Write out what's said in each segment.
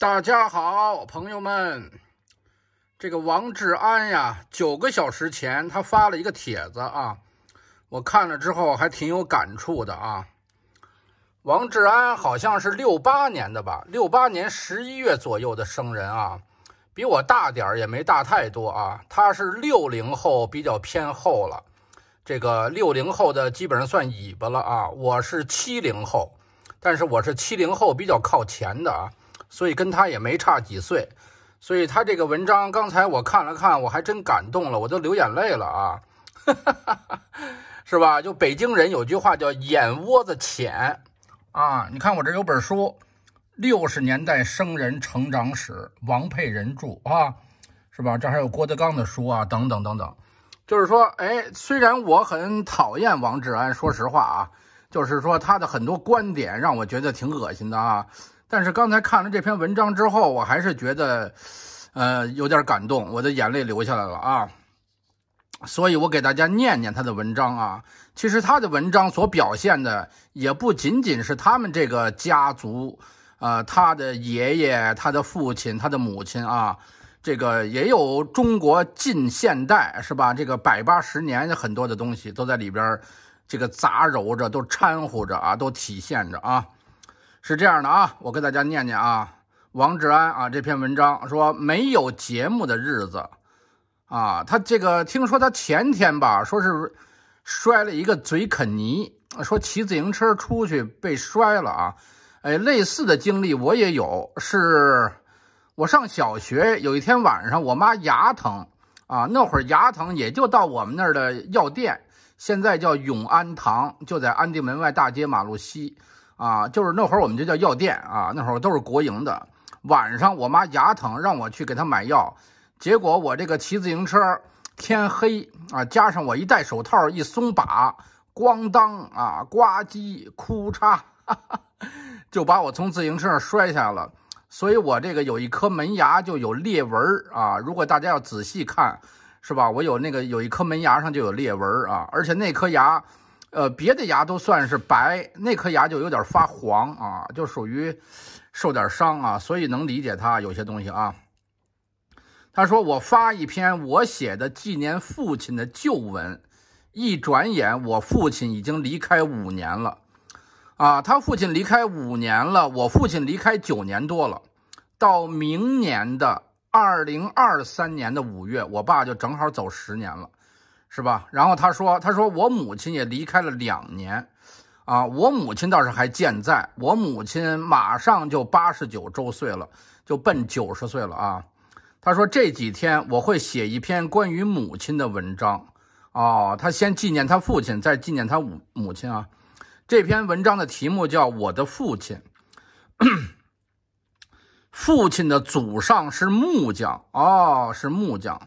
大家好，朋友们，这个王志安呀，九个小时前他发了一个帖子啊，我看了之后还挺有感触的啊。王志安好像是六八年的吧，六八年十一月左右的生人啊，比我大点儿，也没大太多啊。他是六零后，比较偏后了。这个六零后的基本上算尾巴了啊。我是七零后，但是我是七零后比较靠前的啊。所以跟他也没差几岁，所以他这个文章刚才我看了看，我还真感动了，我都流眼泪了啊，是吧？就北京人有句话叫“眼窝子浅”，啊，你看我这有本书，《六十年代生人成长史》，王佩仁著啊，是吧？这还有郭德纲的书啊，等等等等。就是说，哎，虽然我很讨厌王志安，说实话啊，就是说他的很多观点让我觉得挺恶心的啊。但是刚才看了这篇文章之后，我还是觉得，呃，有点感动，我的眼泪流下来了啊。所以我给大家念念他的文章啊。其实他的文章所表现的，也不仅仅是他们这个家族，呃，他的爷爷、他的父亲、他的母亲啊，这个也有中国近现代是吧？这个百八十年很多的东西都在里边，这个杂糅着，都掺和着啊，都体现着啊。是这样的啊，我给大家念念啊，王志安啊这篇文章说没有节目的日子啊，他这个听说他前天吧，说是摔了一个嘴啃泥，说骑自行车出去被摔了啊，哎，类似的经历我也有，是我上小学有一天晚上，我妈牙疼啊，那会儿牙疼也就到我们那儿的药店，现在叫永安堂，就在安定门外大街马路西。啊，就是那会儿我们就叫药店啊，那会儿都是国营的。晚上我妈牙疼，让我去给她买药，结果我这个骑自行车，天黑啊，加上我一戴手套一松把，咣当啊，呱唧，哭嚓，就把我从自行车上摔下了。所以我这个有一颗门牙就有裂纹啊，如果大家要仔细看，是吧？我有那个有一颗门牙上就有裂纹啊，而且那颗牙。呃，别的牙都算是白，那颗牙就有点发黄啊，就属于受点伤啊，所以能理解他有些东西啊。他说：“我发一篇我写的纪念父亲的旧文，一转眼我父亲已经离开五年了，啊，他父亲离开五年了，我父亲离开九年多了，到明年的二零二三年的五月，我爸就正好走十年了。”是吧？然后他说：“他说我母亲也离开了两年，啊，我母亲倒是还健在。我母亲马上就八十九周岁了，就奔九十岁了啊。”他说：“这几天我会写一篇关于母亲的文章哦。他先纪念他父亲，再纪念他母母亲啊。这篇文章的题目叫《我的父亲》。父亲的祖上是木匠哦，是木匠。”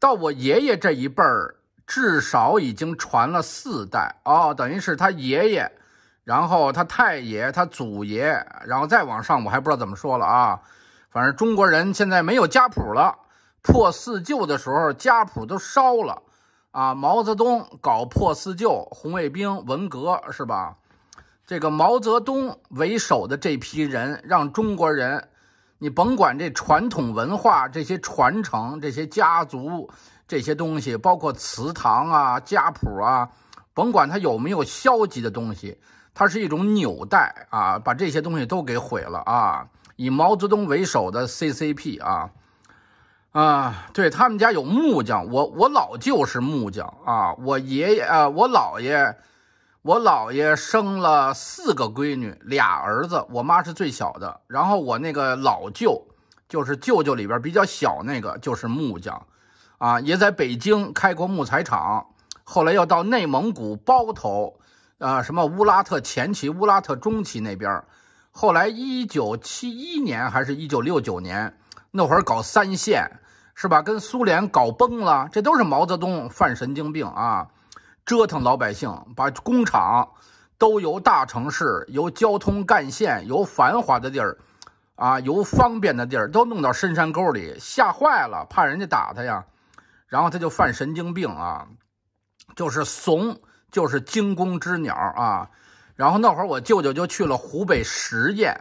到我爷爷这一辈儿，至少已经传了四代哦，等于是他爷爷，然后他太爷，他祖爷，然后再往上，我还不知道怎么说了啊。反正中国人现在没有家谱了，破四旧的时候，家谱都烧了啊。毛泽东搞破四旧，红卫兵文革是吧？这个毛泽东为首的这批人，让中国人。你甭管这传统文化，这些传承，这些家族，这些东西，包括祠堂啊、家谱啊，甭管它有没有消极的东西，它是一种纽带啊。把这些东西都给毁了啊！以毛泽东为首的 CCP 啊，啊，对他们家有木匠，我我老舅是木匠啊，我爷爷啊，我姥爷。我姥爷生了四个闺女，俩儿子。我妈是最小的。然后我那个老舅，就是舅舅里边比较小那个，就是木匠，啊，也在北京开过木材厂。后来又到内蒙古包头，啊，什么乌拉特前旗、乌拉特中旗那边。后来一九七一年还是一九六九年，那会儿搞三线，是吧？跟苏联搞崩了，这都是毛泽东犯神经病啊。折腾老百姓，把工厂都由大城市、由交通干线、由繁华的地儿，啊，由方便的地儿都弄到深山沟里，吓坏了，怕人家打他呀，然后他就犯神经病啊，就是怂，就是惊弓之鸟啊。然后那会儿我舅舅就去了湖北十堰，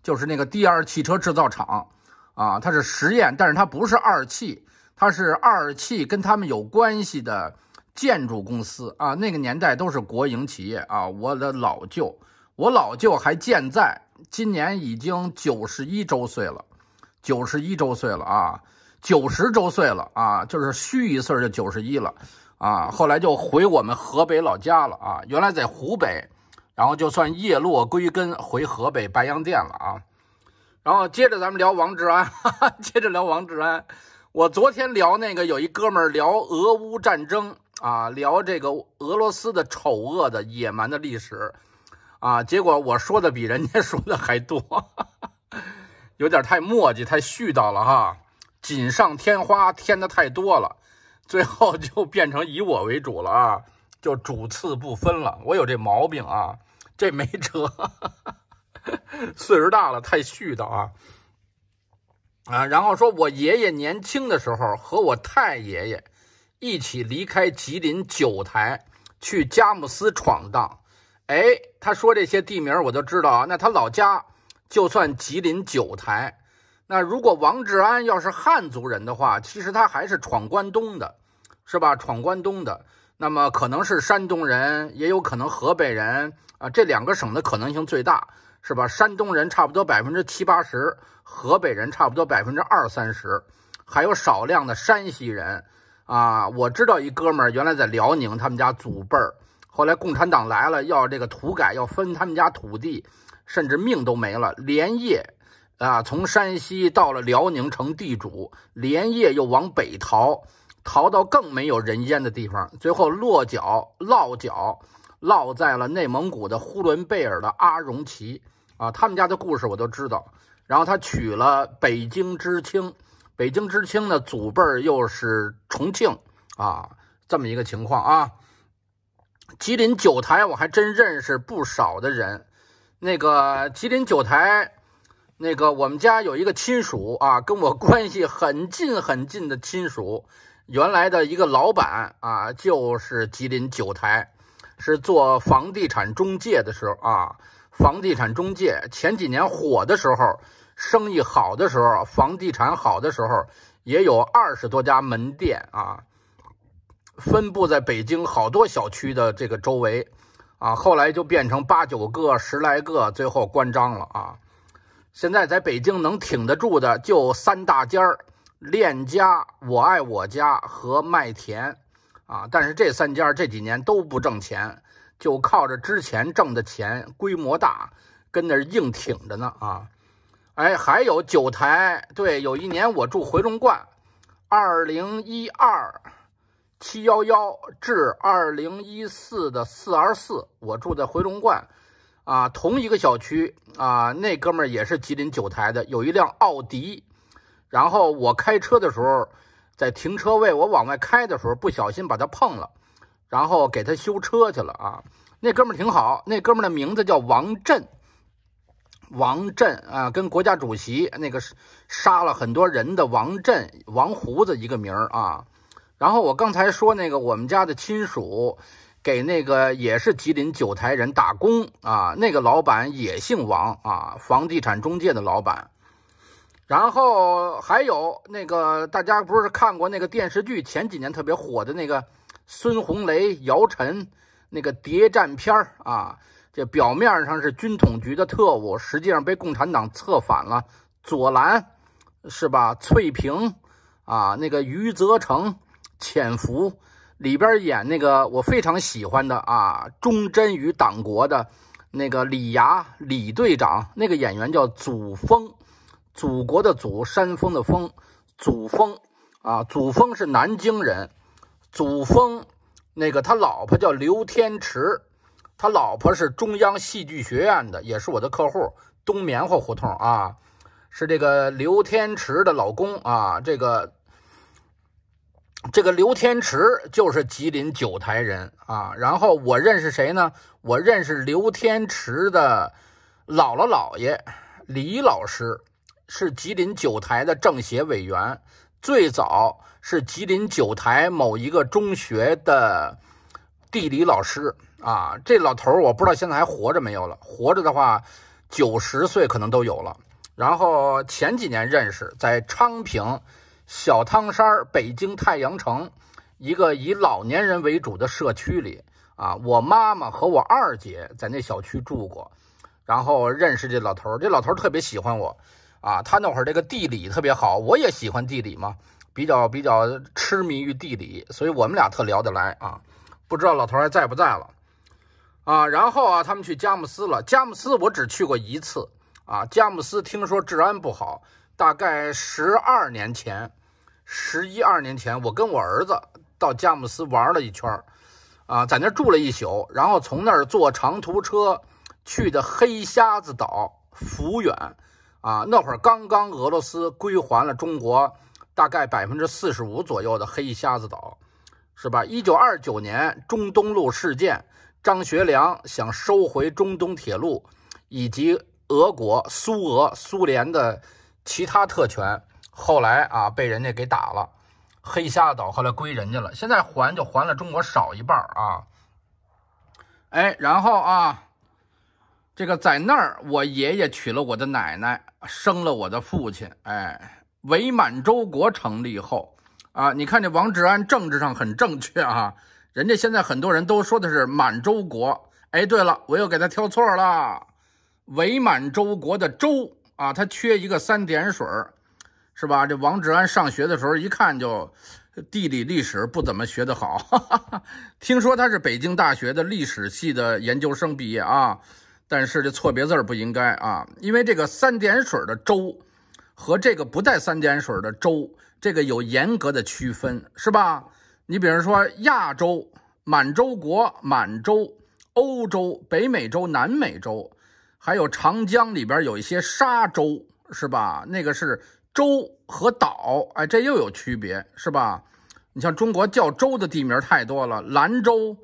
就是那个第二汽车制造厂啊，他是十堰，但是他不是二汽，他是二汽跟他们有关系的。建筑公司啊，那个年代都是国营企业啊。我的老舅，我老舅还健在，今年已经九十一周岁了，九十一周岁了啊，九十周岁了啊，就是虚一岁就九十一了啊。后来就回我们河北老家了啊，原来在湖北，然后就算叶落归根，回河北白洋淀了啊。然后接着咱们聊王志安，哈哈，接着聊王志安。我昨天聊那个有一哥们聊俄乌战争。啊，聊这个俄罗斯的丑恶的野蛮的历史，啊，结果我说的比人家 说的还多，有点太墨迹，太絮叨了哈，锦上添花添的太多了，最后就变成以我为主了啊，就主次不分了，我有这毛病啊，这没辙，岁数大了太絮叨啊，啊，然后说我爷爷年轻的时候和我太爷爷。一起离开吉林九台，去佳木斯闯荡。哎，他说这些地名，我都知道啊。那他老家就算吉林九台，那如果王志安要是汉族人的话，其实他还是闯关东的，是吧？闯关东的，那么可能是山东人，也有可能河北人啊。这两个省的可能性最大，是吧？山东人差不多百分之七八十，河北人差不多百分之二三十，还有少量的山西人。啊，我知道一哥们儿，原来在辽宁，他们家祖辈儿，后来共产党来了，要这个土改，要分他们家土地，甚至命都没了，连夜啊，从山西到了辽宁成地主，连夜又往北逃，逃到更没有人烟的地方，最后落脚落脚落在了内蒙古的呼伦贝尔的阿荣旗啊，他们家的故事我都知道，然后他娶了北京知青。北京知青的祖辈又是重庆啊，这么一个情况啊。吉林九台我还真认识不少的人，那个吉林九台，那个我们家有一个亲属啊，跟我关系很近很近的亲属，原来的一个老板啊，就是吉林九台，是做房地产中介的时候啊，房地产中介前几年火的时候。生意好的时候，房地产好的时候，也有二十多家门店啊，分布在北京好多小区的这个周围，啊，后来就变成八九个、十来个，最后关张了啊。现在在北京能挺得住的就三大家儿：链家、我爱我家和麦田啊。但是这三家这几年都不挣钱，就靠着之前挣的钱，规模大，跟那儿硬挺着呢啊。哎，还有九台，对，有一年我住回龙观，二零一二七幺幺至二零一四的四二四，我住在回龙观，啊，同一个小区啊，那哥们儿也是吉林九台的，有一辆奥迪，然后我开车的时候，在停车位，我往外开的时候不小心把他碰了，然后给他修车去了啊，那哥们儿挺好，那哥们儿的名字叫王震。王振啊，跟国家主席那个杀了很多人的王振、王胡子一个名儿啊。然后我刚才说那个我们家的亲属给那个也是吉林九台人打工啊，那个老板也姓王啊，房地产中介的老板。然后还有那个大家不是看过那个电视剧，前几年特别火的那个孙红雷、姚晨那个谍战片儿啊。这表面上是军统局的特务，实际上被共产党策反了。左蓝，是吧？翠屏，啊，那个余则成潜伏里边演那个我非常喜欢的啊，忠贞于党国的那个李涯李队长，那个演员叫祖峰，祖国的祖山峰的峰，祖峰啊，祖峰是南京人，祖峰那个他老婆叫刘天池。他老婆是中央戏剧学院的，也是我的客户。冬棉花胡同啊，是这个刘天池的老公啊。这个，这个刘天池就是吉林九台人啊。然后我认识谁呢？我认识刘天池的姥姥姥爷李老师，是吉林九台的政协委员，最早是吉林九台某一个中学的地理老师。啊，这老头儿我不知道现在还活着没有了。活着的话，九十岁可能都有了。然后前几年认识，在昌平小汤山儿、北京太阳城一个以老年人为主的社区里啊，我妈妈和我二姐在那小区住过，然后认识这老头儿。这老头儿特别喜欢我啊，他那会儿这个地理特别好，我也喜欢地理嘛，比较比较痴迷于地理，所以我们俩特聊得来啊。不知道老头儿还在不在了。啊，然后啊，他们去佳木斯了。佳木斯我只去过一次啊。佳木斯听说治安不好，大概十二年前，十一二年前，我跟我儿子到佳木斯玩了一圈儿，啊，在那儿住了一宿，然后从那儿坐长途车去的黑瞎子岛抚远，啊，那会儿刚刚俄罗斯归还了中国大概百分之四十五左右的黑瞎子岛，是吧？一九二九年中东路事件。张学良想收回中东铁路以及俄国、苏俄、苏联的其他特权，后来啊被人家给打了，黑瞎子岛后来归人家了。现在还就还了中国少一半啊。哎，然后啊，这个在那儿，我爷爷娶了我的奶奶，生了我的父亲。哎，伪满洲国成立后啊，你看这王志安政治上很正确啊。人家现在很多人都说的是满洲国，哎，对了，我又给他挑错了，伪满洲国的“洲”啊，他缺一个三点水，是吧？这王志安上学的时候一看就地理历史不怎么学得好，哈 哈听说他是北京大学的历史系的研究生毕业啊，但是这错别字不应该啊，因为这个三点水的“洲”和这个不带三点水的“洲”这个有严格的区分，是吧？你比如说，亚洲、满洲国、满洲、欧洲、北美洲、南美洲，还有长江里边有一些沙洲，是吧？那个是州和岛，哎，这又有区别，是吧？你像中国叫州的地名太多了，兰州，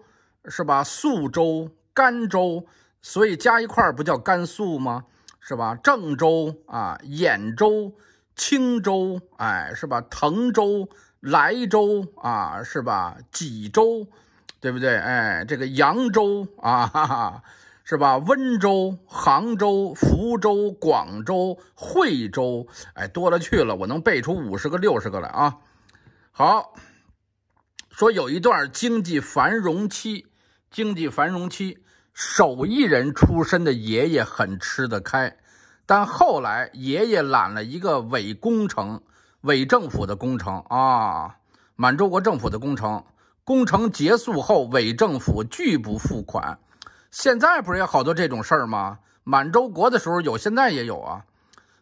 是吧？宿州、甘州，所以加一块不叫甘肃吗？是吧？郑州啊，兖州、青州，哎，是吧？滕州。莱州啊，是吧？济州，对不对？哎，这个扬州啊，哈哈，是吧？温州、杭州、福州、广州、惠州，哎，多了去了，我能背出五十个、六十个来啊！好，说有一段经济繁荣期，经济繁荣期，手艺人出身的爷爷很吃得开，但后来爷爷揽了一个伪工程。伪政府的工程啊，满洲国政府的工程，工程结束后，伪政府拒不付款。现在不是也好多这种事儿吗？满洲国的时候有，现在也有啊。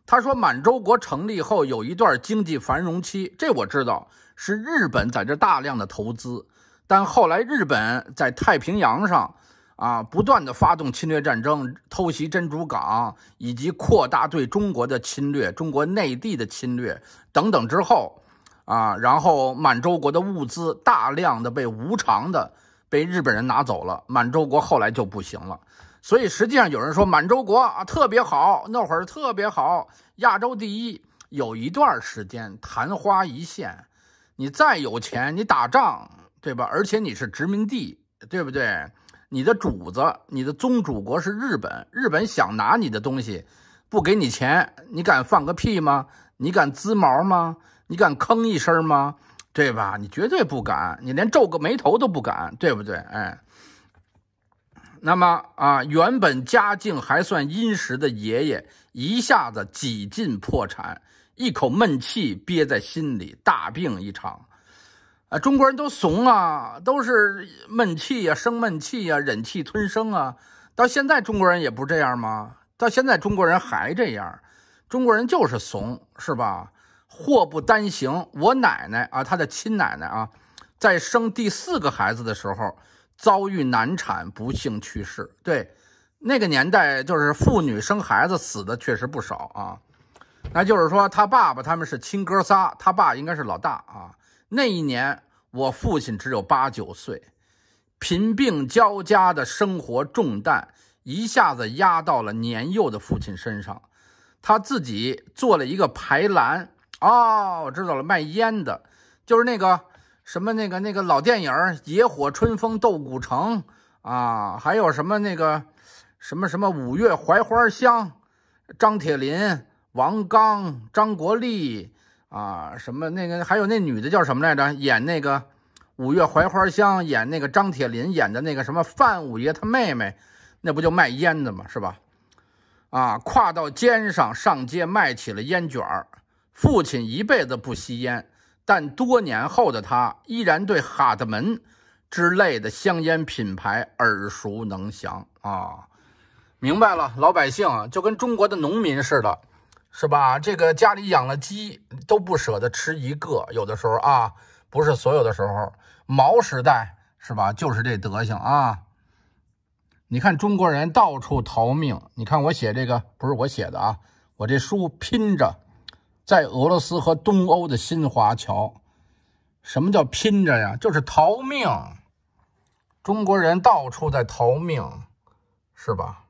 他说，满洲国成立后有一段经济繁荣期，这我知道，是日本在这大量的投资，但后来日本在太平洋上。啊，不断的发动侵略战争，偷袭珍珠港，以及扩大对中国的侵略、中国内地的侵略等等之后，啊，然后满洲国的物资大量的被无偿的被日本人拿走了，满洲国后来就不行了。所以实际上有人说满洲国啊特别好，那会儿特别好，亚洲第一，有一段时间昙花一现。你再有钱，你打仗对吧？而且你是殖民地，对不对？你的主子，你的宗主国是日本。日本想拿你的东西，不给你钱，你敢放个屁吗？你敢滋毛吗？你敢吭一声吗？对吧？你绝对不敢，你连皱个眉头都不敢，对不对？哎，那么啊，原本家境还算殷实的爷爷，一下子几近破产，一口闷气憋在心里，大病一场。啊，中国人都怂啊，都是闷气呀，生闷气呀，忍气吞声啊。到现在中国人也不这样吗？到现在中国人还这样，中国人就是怂，是吧？祸不单行，我奶奶啊，她的亲奶奶啊，在生第四个孩子的时候遭遇难产，不幸去世。对，那个年代就是妇女生孩子死的确实不少啊。那就是说，他爸爸他们是亲哥仨，他爸应该是老大啊。那一年，我父亲只有八九岁，贫病交加的生活重担一下子压到了年幼的父亲身上。他自己做了一个排栏，哦，我知道了，卖烟的，就是那个什么那个那个老电影《野火春风斗古城》啊，还有什么那个什么什么五月槐花香，张铁林、王刚、张国立。啊，什么那个，还有那女的叫什么来着？演那个《五月槐花香》，演那个张铁林演的那个什么范五爷他妹妹，那不就卖烟的吗？是吧？啊，挎到肩上上街卖起了烟卷儿。父亲一辈子不吸烟，但多年后的他依然对哈德门之类的香烟品牌耳熟能详啊。明白了，老百姓就跟中国的农民似的。是吧？这个家里养了鸡都不舍得吃一个，有的时候啊，不是所有的时候。毛时代是吧？就是这德行啊！你看中国人到处逃命，你看我写这个不是我写的啊，我这书拼着在俄罗斯和东欧的新华侨，什么叫拼着呀？就是逃命！中国人到处在逃命，是吧？